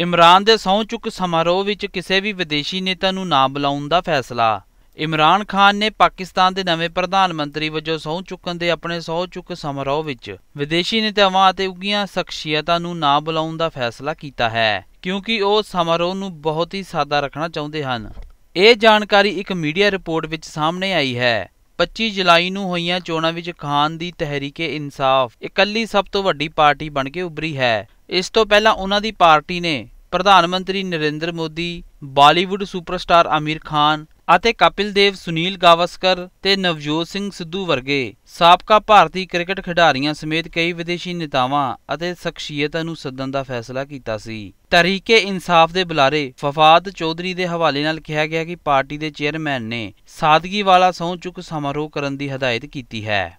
ਇਮਰਾਨ ਦੇ ਸਹੁੰ ਚੁੱਕ ਸਮਾਰੋਹ ਵਿੱਚ ਕਿਸੇ ਵੀ ਵਿਦੇਸ਼ੀ ਨੇਤਾ ਨੂੰ ਨਾ ਬੁਲਾਉਣ ਦਾ ਫੈਸਲਾ ਇਮਰਾਨ ਖਾਨ ਨੇ ਪਾਕਿਸਤਾਨ ਦੇ ਨਵੇਂ ਪ੍ਰਧਾਨ ਮੰਤਰੀ ਵਜੋਂ ਸਹੁੰ ਚੁੱਕਣ ਦੇ ਆਪਣੇ ਸਹੁੰ ਚੁੱਕ ਸਮਾਰੋਹ ਵਿੱਚ ਵਿਦੇਸ਼ੀ ਨੇਤਾਵਾਂ ਅਤੇ ਉੱਗੀਆਂ ਸ਼ਖਸੀਅਤਾਂ ਨੂੰ ਨਾ ਬੁਲਾਉਣ ਦਾ ਫੈਸਲਾ ਕੀਤਾ ਹੈ ਕਿਉਂਕਿ ਉਹ ਸਮਾਰੋਹ ਨੂੰ ਬਹੁਤ ਹੀ ਸਾਦਾ ਰੱਖਣਾ ਚਾਹੁੰਦੇ ਹਨ ਇਹ ਜਾਣਕਾਰੀ ਇੱਕ ਮੀਡੀਆ ਰਿਪੋਰਟ ਵਿੱਚ ਸਾਹਮਣੇ ਆਈ ਹੈ 25 ਜੁਲਾਈ ਨੂੰ ਹੋਈਆਂ ਚੋਣਾਂ ਵਿੱਚ ਖਾਨ ਦੀ ਤਹਿਰੀਕ-ਏ-ਇਨਸਾਫ ਇਕੱਲੀ ਸਭ ਤੋਂ ਵੱਡੀ ਪਾਰਟੀ ਬਣ ਕੇ ਉੱਭਰੀ ਹੈ ਇਸ ਤੋਂ ਪਹਿਲਾਂ ਉਹਨਾਂ ਦੀ ਪਾਰਟੀ ਨੇ ਪ੍ਰਧਾਨ ਮੰਤਰੀ ਨਰਿੰਦਰ ਮੋਦੀ ਬਾਲੀਵੁੱਡ ਸੁਪਰਸਟਾਰ ਅਮੀਰ ਖਾਨ ਅਤੇ ਕਪਿਲ ਦੇਵ ਸੁਨੀਲ ਗਾਵਸਕਰ ਤੇ ਨਵਜੋਤ ਸਿੰਘ ਸਿੱਧੂ ਵਰਗੇ ਸਾਬਕਾ ਭਾਰਤੀ ਕ੍ਰਿਕਟ ਖਿਡਾਰੀਆਂ ਸਮੇਤ ਕਈ ਵਿਦੇਸ਼ੀ ਨੇਤਾਵਾਂ ਅਤੇ ਸ਼ਖਸੀਅਤਾਂ ਨੂੰ ਸੱਦਣ ਦਾ ਫੈਸਲਾ ਕੀਤਾ ਸੀ ਤਰੀਕੇ ਇਨਸਾਫ ਦੇ ਬੁਲਾਰੇ ਫਫਾਦ ਚੌਧਰੀ ਦੇ ਹਵਾਲੇ ਨਾਲ ਕਿਹਾ ਗਿਆ ਕਿ ਪਾਰਟੀ ਦੇ ਚੇਅਰਮੈਨ ਨੇ ਸਾਦਗੀ ਵਾਲਾ ਸਹੁੰ ਚੁੱਕ ਸਮਾਰੋਹ ਕਰਨ ਦੀ ਹਦਾਇਤ ਕੀਤੀ ਹੈ